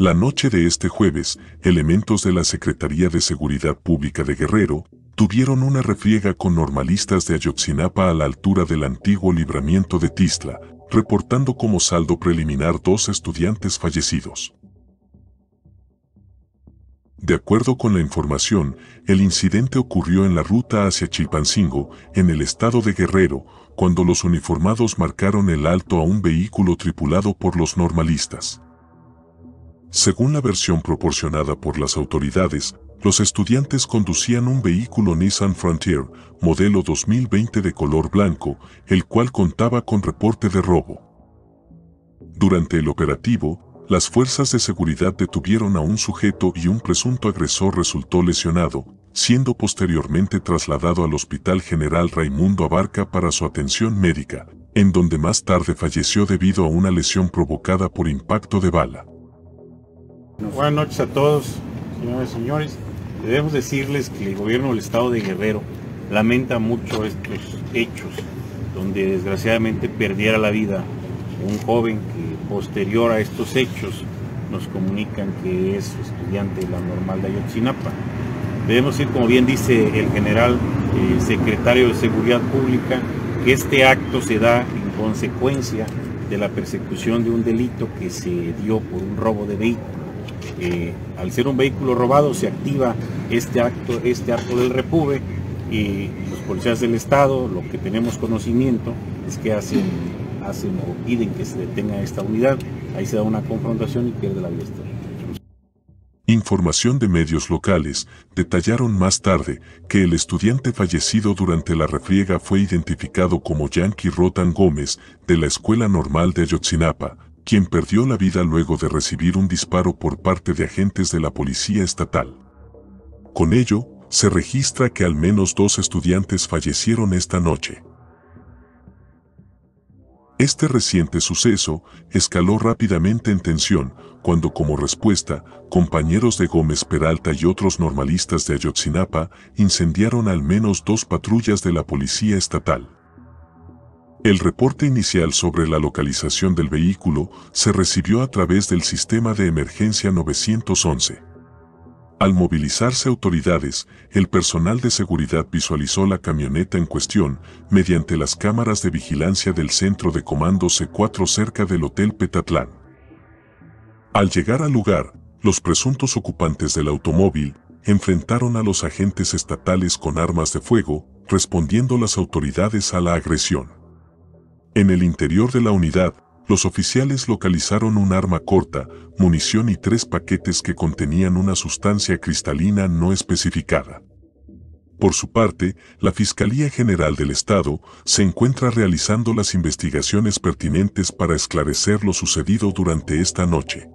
La noche de este jueves, elementos de la Secretaría de Seguridad Pública de Guerrero tuvieron una refriega con normalistas de Ayotzinapa a la altura del antiguo libramiento de Tistla, reportando como saldo preliminar dos estudiantes fallecidos. De acuerdo con la información, el incidente ocurrió en la ruta hacia Chilpancingo, en el estado de Guerrero, cuando los uniformados marcaron el alto a un vehículo tripulado por los normalistas. Según la versión proporcionada por las autoridades, los estudiantes conducían un vehículo Nissan Frontier, modelo 2020 de color blanco, el cual contaba con reporte de robo. Durante el operativo, las fuerzas de seguridad detuvieron a un sujeto y un presunto agresor resultó lesionado, siendo posteriormente trasladado al Hospital General Raimundo Abarca para su atención médica, en donde más tarde falleció debido a una lesión provocada por impacto de bala. Buenas noches a todos, señores y señores. Debemos decirles que el gobierno del estado de Guerrero lamenta mucho estos hechos, donde desgraciadamente perdiera la vida un joven que posterior a estos hechos nos comunican que es estudiante de la normal de Ayotzinapa. Debemos decir, como bien dice el general el eh, secretario de Seguridad Pública, que este acto se da en consecuencia de la persecución de un delito que se dio por un robo de vehículo. Eh, al ser un vehículo robado se activa este acto, este acto del repube y los policías del Estado, lo que tenemos conocimiento es que hacen, hacen o piden que se detenga esta unidad, ahí se da una confrontación y pierde la vista. Este Información de medios locales detallaron más tarde que el estudiante fallecido durante la refriega fue identificado como Yankee Rotan Gómez de la Escuela Normal de Ayotzinapa, quien perdió la vida luego de recibir un disparo por parte de agentes de la policía estatal. Con ello, se registra que al menos dos estudiantes fallecieron esta noche. Este reciente suceso escaló rápidamente en tensión cuando como respuesta, compañeros de Gómez Peralta y otros normalistas de Ayotzinapa incendiaron al menos dos patrullas de la policía estatal. El reporte inicial sobre la localización del vehículo se recibió a través del sistema de emergencia 911. Al movilizarse autoridades, el personal de seguridad visualizó la camioneta en cuestión mediante las cámaras de vigilancia del centro de comando C4 cerca del Hotel Petatlán. Al llegar al lugar, los presuntos ocupantes del automóvil enfrentaron a los agentes estatales con armas de fuego, respondiendo las autoridades a la agresión. En el interior de la unidad, los oficiales localizaron un arma corta, munición y tres paquetes que contenían una sustancia cristalina no especificada. Por su parte, la Fiscalía General del Estado se encuentra realizando las investigaciones pertinentes para esclarecer lo sucedido durante esta noche.